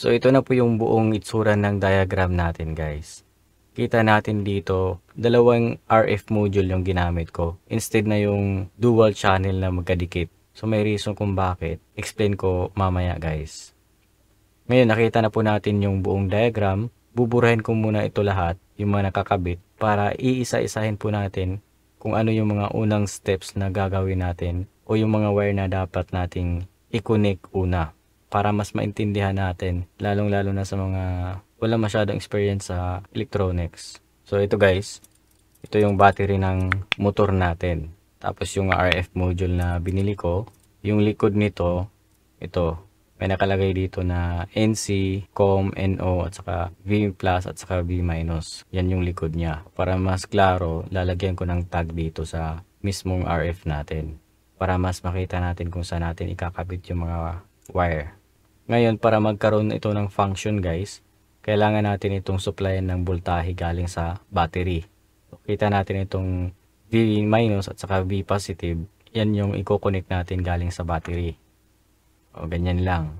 So ito na po yung buong itsura ng diagram natin guys. Kita natin dito, dalawang RF module yung ginamit ko instead na yung dual channel na magkadikit. So may reason kung bakit. Explain ko mamaya guys. Ngayon nakita na po natin yung buong diagram. Buburahin ko muna ito lahat, yung mga nakakabit, para iisa-isahin po natin kung ano yung mga unang steps na gagawin natin o yung mga wire na dapat nating i-connect una para mas maintindihan natin, lalong-lalo na sa mga wala masyadong experience sa electronics. So ito guys, ito yung battery ng motor natin. Tapos yung RF module na binili ko, yung likod nito, ito, may nakalagay dito na NC, COM, NO, at saka V plus at saka V minus. Yan yung likod niya. Para mas klaro, lalagyan ko ng tag dito sa mismong RF natin. Para mas makita natin kung saan natin ikakabit yung mga wire. Ngayon, para magkaroon ito ng function guys, kailangan natin itong supplyan ng voltahe galing sa battery. So, kita natin itong V minus at saka V positive. Yan yung i-connect natin galing sa battery. O, ganyan lang.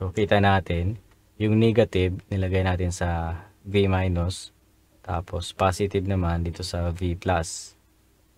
So, kita natin, yung negative, nilagay natin sa V minus. Tapos, positive naman dito sa V plus.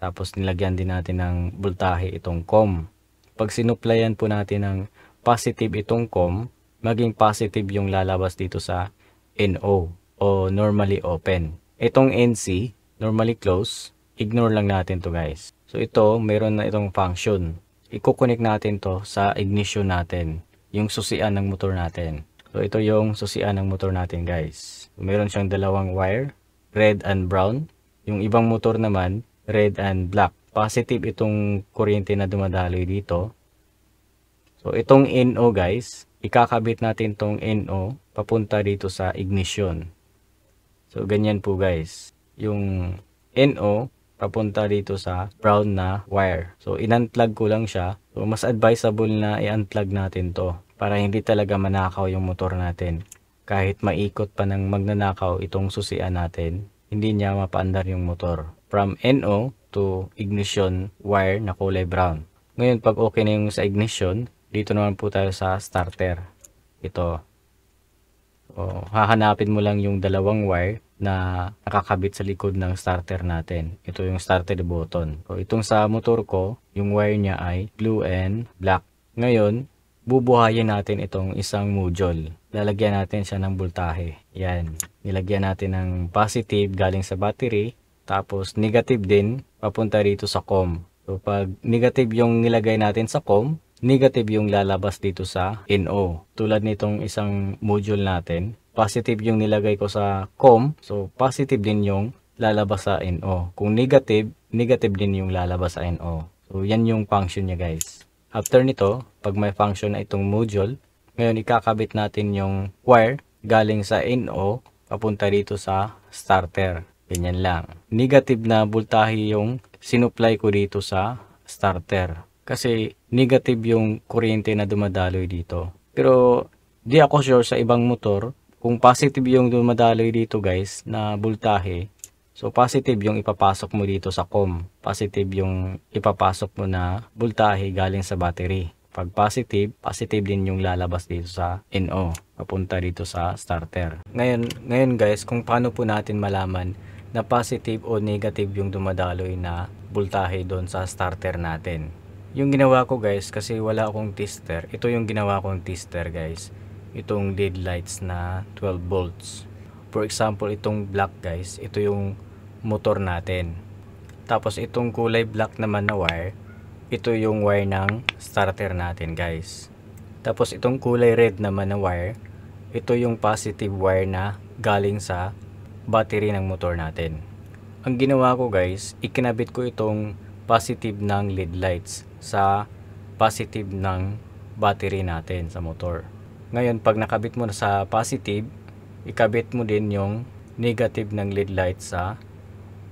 Tapos, nilagyan din natin ng voltahe itong COM. Pag sinuplayan po natin ng positive itong com, maging positive yung lalabas dito sa NO o normally open. Itong NC, normally close, ignore lang natin to guys. So ito, meron na itong function. Iko-connect natin to sa ignition natin, yung susian ng motor natin. So ito yung susian ng motor natin guys. meron siyang dalawang wire, red and brown. Yung ibang motor naman, red and black. Positive itong kuryente na dumadaloy dito. So, itong NO guys, ikakabit natin tong NO papunta dito sa ignition. So, ganyan po guys. Yung NO papunta dito sa brown na wire. So, inunplug ko lang siya. So, mas advisable na i-unplug natin to para hindi talaga manakaw yung motor natin. Kahit maikot pa ng magnanakaw itong susian natin, hindi niya mapaandar yung motor. From NO to ignition wire na kulay brown. Ngayon, pag okay na yung sa ignition, dito naman po tayo sa starter ito o, hahanapin mo lang yung dalawang wire na nakakabit sa likod ng starter natin ito yung starter button o, itong sa motor ko yung wire niya ay blue and black ngayon bubuhayin natin itong isang module lalagyan natin siya ng voltahe yan nilagyan natin ng positive galing sa battery tapos negative din papunta rito sa com so pag negative yung nilagay natin sa com negative yung lalabas dito sa NO. Tulad nitong isang module natin, positive yung nilagay ko sa COM, so positive din yung lalabas sa NO. Kung negative, negative din yung lalabas sa NO. So yan yung function niya guys. After nito, pag may function na itong module, ngayon ikakabit natin yung wire galing sa NO papunta dito sa starter. Ganyan lang. Negative na voltahe yung sinupply ko dito sa starter. Kasi negative yung kuryente na dumadaloy dito. Pero di ako sure sa ibang motor kung positive yung dumadaloy dito guys na voltahe. So positive yung ipapasok mo dito sa COM. Positive yung ipapasok mo na voltahe galing sa battery. Pag positive, positive din yung lalabas dito sa NO, papunta dito sa starter. Ngayon, ngayon guys, kung paano po natin malaman na positive o negative yung dumadaloy na voltahe doon sa starter natin yung ginawa ko guys kasi wala akong tester ito yung ginawa kong tester guys itong lead lights na 12 volts for example itong black guys ito yung motor natin tapos itong kulay black naman na wire ito yung wire ng starter natin guys tapos itong kulay red naman na wire ito yung positive wire na galing sa battery ng motor natin ang ginawa ko guys ikinabit ko itong positive ng lead lights sa positive ng battery natin sa motor. Ngayon, pag nakabit mo na sa positive, ikabit mo din yung negative ng lead light sa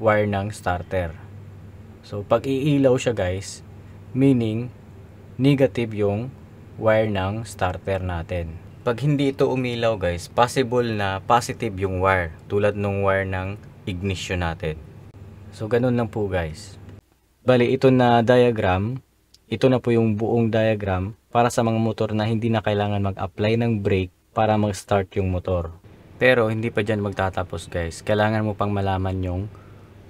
wire ng starter. So, pag iilaw siya guys, meaning negative yung wire ng starter natin. Pag hindi ito umilaw guys, possible na positive yung wire tulad ng wire ng ignition natin. So, ganun lang po guys. Bali, ito na diagram ito na po yung buong diagram para sa mga motor na hindi na kailangan mag-apply ng brake para mag-start yung motor. Pero hindi pa dyan magtatapos guys. Kailangan mo pang malaman yung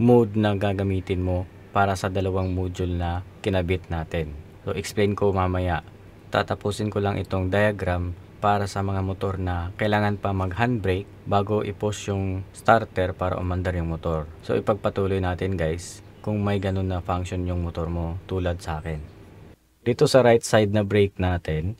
mode na gagamitin mo para sa dalawang module na kinabit natin. So explain ko mamaya. Tatapusin ko lang itong diagram para sa mga motor na kailangan pa mag handbrake bago i-push yung starter para umandar yung motor. So ipagpatuloy natin guys kung may ganun na function yung motor mo tulad sa akin. Dito sa right side na brake natin,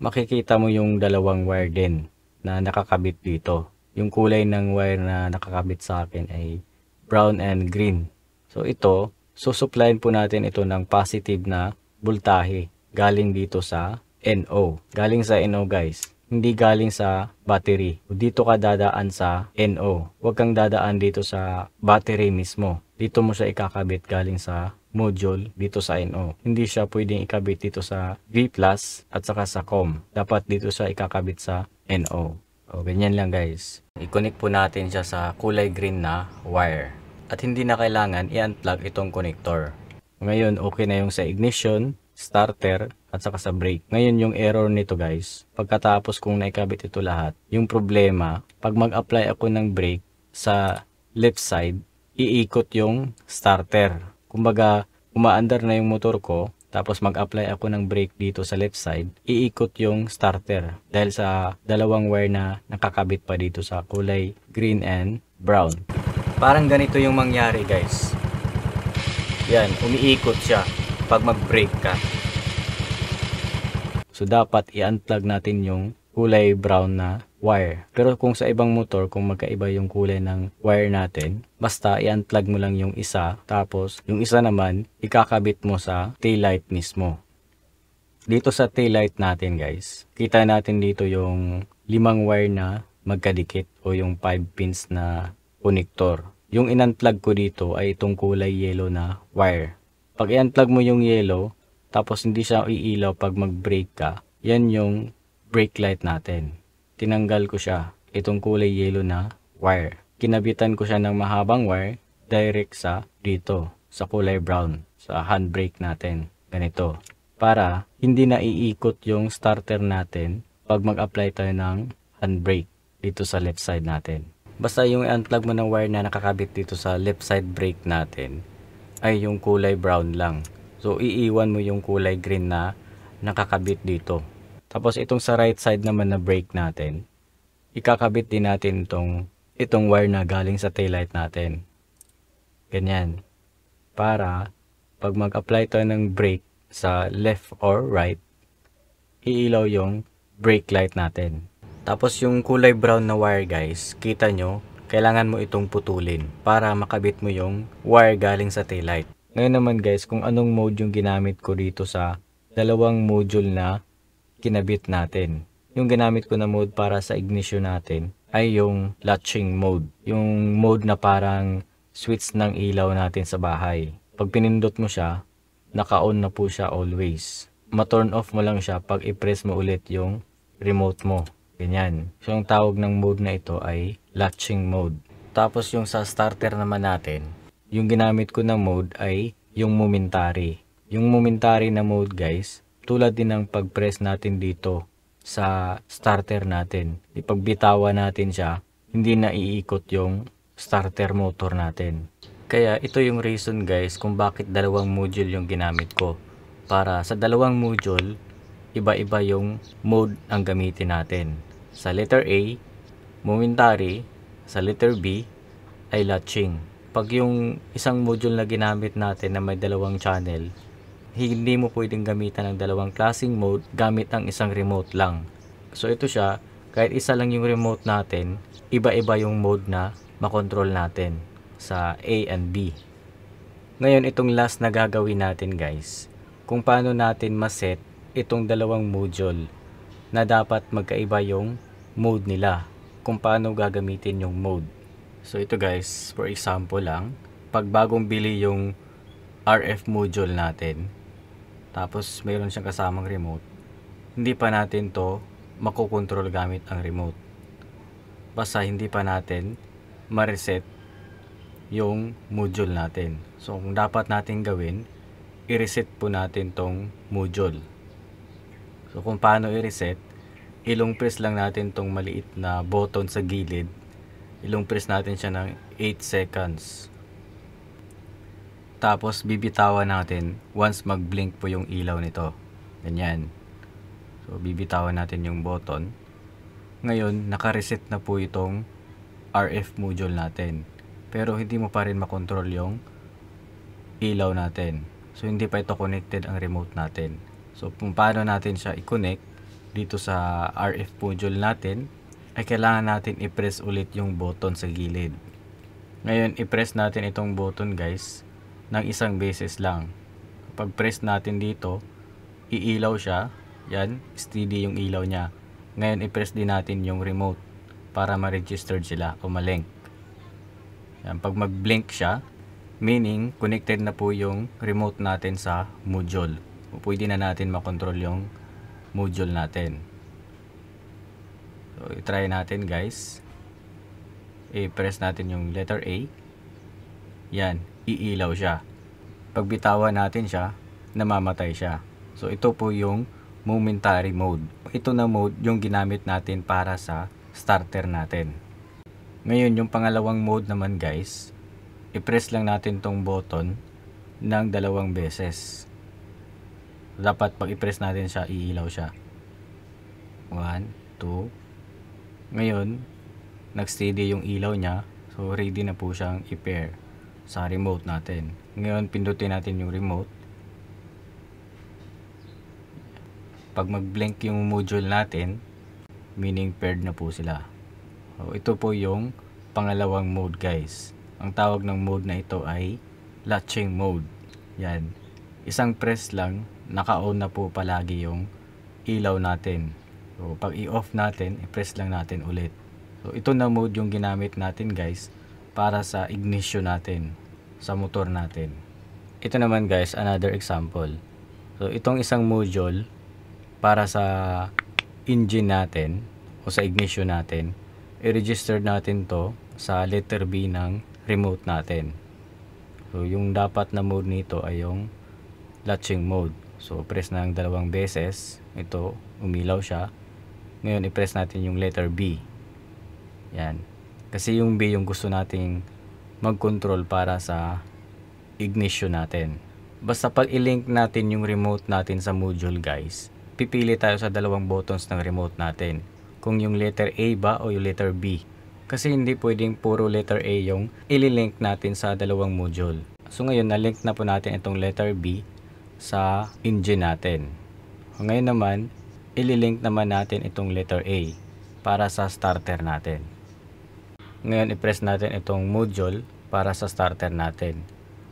makikita mo yung dalawang wire din na nakakabit dito. Yung kulay ng wire na nakakabit sa akin ay brown and green. So ito, susupplyin po natin ito ng positive na voltahe galing dito sa NO. Galing sa NO guys hindi galing sa battery. Dito ka dadaan sa NO. Huwag kang dadaan dito sa battery mismo. Dito mo siya ikakabit galing sa module dito sa NO. Hindi siya pwedeng ikabit dito sa V+, at saka sa COM. Dapat dito siya ikakabit sa NO. O, ganyan lang guys. I-connect po natin siya sa kulay green na wire. At hindi na kailangan i-unplug itong connector. Ngayon, okay na yung sa ignition, starter, at saka sa brake. Ngayon yung error nito guys, pagkatapos kong naikabit ito lahat, yung problema, pag mag-apply ako ng brake sa left side, iikot yung starter kumbaga umaandar na yung motor ko tapos mag-apply ako ng brake dito sa left side, iikot yung starter dahil sa dalawang wire na nakakabit pa dito sa kulay green and brown. Parang ganito yung mangyari guys. Yan, umiikot siya pag mag-brake ka. So dapat i-unplug natin yung kulay brown na wire. Pero kung sa ibang motor, kung magkaiba yung kulay ng wire natin, basta i-unplug mo lang yung isa, tapos yung isa naman, ikakabit mo sa taillight mismo. Dito sa taillight natin guys, kita natin dito yung limang wire na magkadikit o yung 5 pins na connector. Yung in-unplug ko dito ay itong kulay yellow na wire. Pag i-unplug mo yung yellow, tapos hindi siya iilaw pag mag brake ka, yan yung brake light natin. Tinanggal ko siya, itong kulay yellow na wire. Kinabitan ko siya ng mahabang wire direct sa dito, sa kulay brown, sa handbrake natin. Ganito. Para hindi na iikot yung starter natin pag mag-apply tayo ng handbrake dito sa left side natin. Basta yung i-unplug mo ng wire na nakakabit dito sa left side brake natin ay yung kulay brown lang. So iiwan mo yung kulay green na nakakabit dito. Tapos itong sa right side naman na break natin, ikakabit din natin itong, itong wire na galing sa taillight natin. Ganyan. Para pag mag-apply tayo ng brake sa left or right, iilaw yung brake light natin. Tapos yung kulay brown na wire guys, kita nyo, kailangan mo itong putulin para makabit mo yung wire galing sa taillight. Ngayon naman guys, kung anong mode yung ginamit ko dito sa dalawang module na kinabit natin. Yung ginamit ko na mode para sa ignition natin ay yung latching mode. Yung mode na parang switch ng ilaw natin sa bahay. Pag pinindot mo siya, naka-on na po siya always. Ma-turn off mo lang siya pag i-press mo ulit yung remote mo. Ganyan. So, yung tawag ng mode na ito ay latching mode. Tapos yung sa starter naman natin, yung ginamit ko na mode ay yung momentary. Yung momentary na mode guys, tulad din ng pag-press natin dito sa starter natin. Ipagbitawan natin siya, hindi na iikot yung starter motor natin. Kaya ito yung reason guys kung bakit dalawang module yung ginamit ko. Para sa dalawang module, iba-iba yung mode ang gamitin natin. Sa letter A, momentary. Sa letter B, ay latching. Pag yung isang module na ginamit natin na may dalawang channel, hindi mo pwedeng gamitan ng dalawang klasing mode gamit ang isang remote lang. So ito siya, kahit isa lang yung remote natin, iba-iba yung mode na makontrol natin sa A and B. Ngayon itong last na gagawin natin guys, kung paano natin maset itong dalawang module na dapat magkaiba yung mode nila, kung paano gagamitin yung mode. So ito guys, for example lang, pag bagong bili yung RF module natin, tapos mayroon siyang kasamang remote. Hindi pa natin to makokontrol gamit ang remote. Basta hindi pa natin ma-reset yung module natin. So kung dapat natin gawin, i-reset po natin tong module. So kung paano i-reset, ilong press lang natin tong maliit na button sa gilid. Ilong press natin siya ng 8 seconds. Tapos bibitawan natin once mag-blink po yung ilaw nito. Ganyan. So bibitawan natin yung button. Ngayon, naka-reset na po itong RF module natin. Pero hindi mo pa rin makontrol yung ilaw natin. So hindi pa ito connected ang remote natin. So kung paano natin siya i-connect dito sa RF module natin ay kailangan natin i-press ulit yung button sa gilid. Ngayon, i-press natin itong button guys ng isang beses lang. Pag press natin dito, iilaw siya. Yan, steady yung ilaw niya. Ngayon, i-press din natin yung remote para ma-registered sila o malink. Yan, pag mag-blink siya, meaning connected na po yung remote natin sa module. Pwede na natin makontrol yung module natin. So, i-try natin guys. I-press natin yung letter A. Yan, iilaw siya. Pagbitawan natin siya, namamatay siya. So ito po yung momentary mode. Ito na mode yung ginamit natin para sa starter natin. Ngayon yung pangalawang mode naman guys, i-press lang natin tong button ng dalawang beses. Dapat pag i-press natin siya, iilaw siya. 1, 2. Ngayon, nag-steady yung ilaw niya. So ready na po siyang i-pair sa remote natin. Ngayon, pindutin natin yung remote. Pag mag-blink yung module natin, meaning paired na po sila. So, ito po yung pangalawang mode guys. Ang tawag ng mode na ito ay latching mode. Yan. Isang press lang, naka-on na po palagi yung ilaw natin. So, pag i-off natin, i-press lang natin ulit. So, ito na mode yung ginamit natin guys para sa ignition natin sa motor natin. Ito naman guys, another example. So itong isang module para sa engine natin o sa ignition natin, i-register natin to sa letter B ng remote natin. So yung dapat na mode nito ay yung latching mode. So press ng dalawang beses, ito umilaw siya. Ngayon i-press natin yung letter B. Yan. Kasi yung B yung gusto nating mag-control para sa ignition natin. Basta pag i-link natin yung remote natin sa module guys, pipili tayo sa dalawang buttons ng remote natin. Kung yung letter A ba o yung letter B. Kasi hindi pwedeng puro letter A yung ililink natin sa dalawang module. So ngayon na-link na po natin itong letter B sa engine natin. Ngayon naman, ililink naman natin itong letter A para sa starter natin. Ngayon, i-press natin itong module para sa starter natin.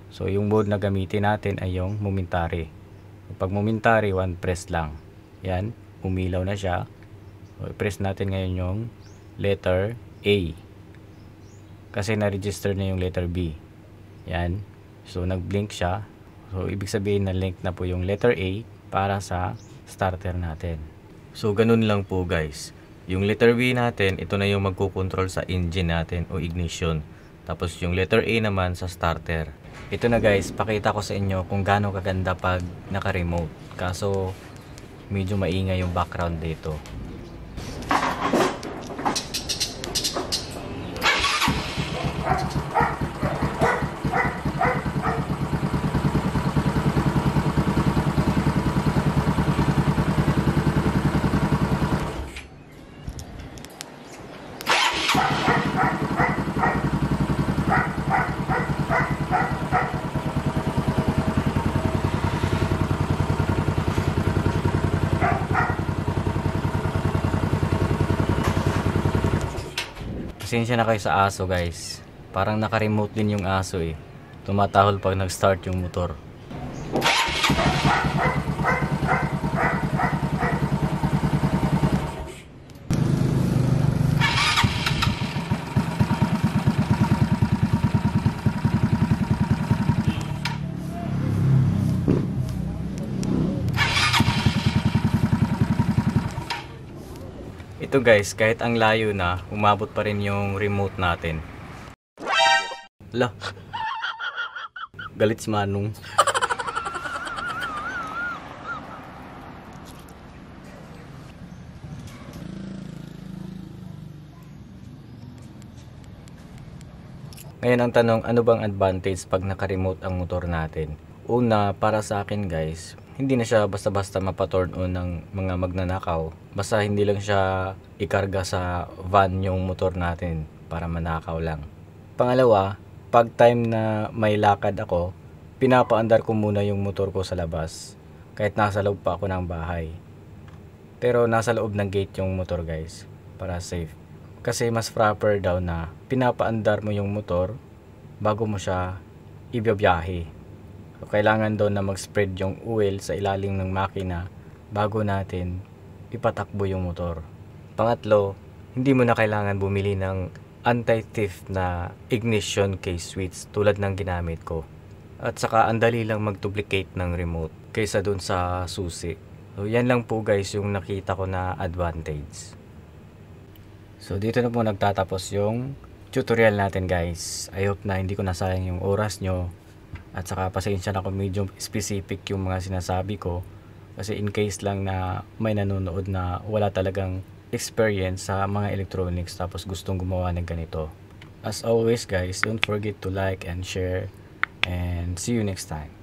So, yung mode na gamitin natin ay yung momentary. Pag momentary, one press lang. Yan, umilaw na siya. So, i-press natin ngayon yung letter A. Kasi na-register na yung letter B. Yan. So, nag-blink siya. So, ibig sabihin na link na po yung letter A para sa starter natin. So, ganun lang po guys. Yung letter B natin, ito na yung magkukontrol sa engine natin o ignition. Tapos yung letter A naman sa starter. Ito na guys, pakita ko sa inyo kung gaano kaganda pag naka-remote. Kaso medyo maingay yung background dito. Pasensya na kayo sa aso guys. Parang naka-remote din yung aso eh. Tumatahol pag nag-start yung motor. Ito guys, kahit ang layo na, umabot pa rin yung remote natin. La. Galit si Manong. Ngayon ang tanong, ano bang advantage pag naka-remote ang motor natin? Una, para sa akin guys, hindi na siya basta-basta mapaturn on ng mga magnanakaw. Basta hindi lang siya ikarga sa van yung motor natin para manakaw lang. Pangalawa, pag time na may lakad ako, pinapaandar ko muna yung motor ko sa labas kahit nasa loob pa ako ng bahay. Pero nasa loob ng gate yung motor guys para safe. Kasi mas proper daw na pinapaandar mo yung motor bago mo siya ibiyabiyahe. So, kailangan doon na mag-spread yung oil sa ilalim ng makina bago natin ipatakbo yung motor. Pangatlo, hindi mo na kailangan bumili ng anti-thief na ignition case switch tulad ng ginamit ko. At saka ang dali lang mag-duplicate ng remote kaysa doon sa susi. So yan lang po guys yung nakita ko na advantage. So dito na po nagtatapos yung tutorial natin guys. I hope na hindi ko nasayang yung oras nyo at saka pasensya na kung medyo specific yung mga sinasabi ko kasi in case lang na may nanonood na wala talagang experience sa mga electronics tapos gustong gumawa ng ganito. As always guys, don't forget to like and share and see you next time.